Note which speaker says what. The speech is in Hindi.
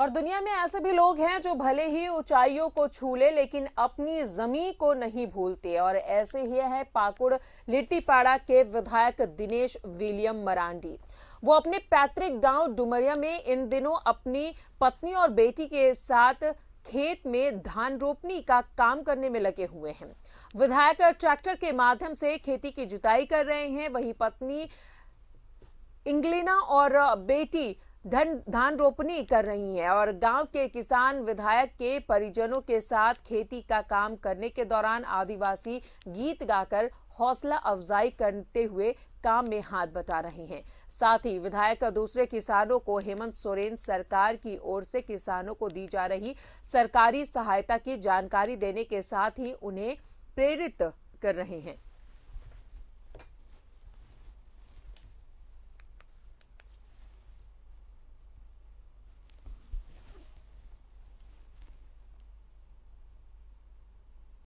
Speaker 1: और दुनिया में ऐसे भी लोग हैं जो भले ही ऊंचाइयों को छू ले लेकिन अपनी जमी को नहीं भूलते और ऐसे ही है पाकुड़ लिट्टीपाड़ा के विधायक दिनेश विलियम मरांडी वो अपने पैतृक गांव डुमरिया में इन दिनों अपनी पत्नी और बेटी के साथ खेत में धान रोपनी का काम करने में लगे हुए हैं विधायक ट्रैक्टर के माध्यम से खेती की जुताई कर रहे हैं वही पत्नी इंग्लिना और बेटी धन धान रोपनी कर रही हैं और गांव के किसान विधायक के परिजनों के साथ खेती का काम करने के दौरान आदिवासी गीत गाकर हौसला अफजाई करते हुए काम में हाथ बटा रहे हैं साथ ही विधायक दूसरे किसानों को हेमंत सोरेन सरकार की ओर से किसानों को दी जा रही सरकारी सहायता की जानकारी देने के साथ ही उन्हें प्रेरित कर रहे हैं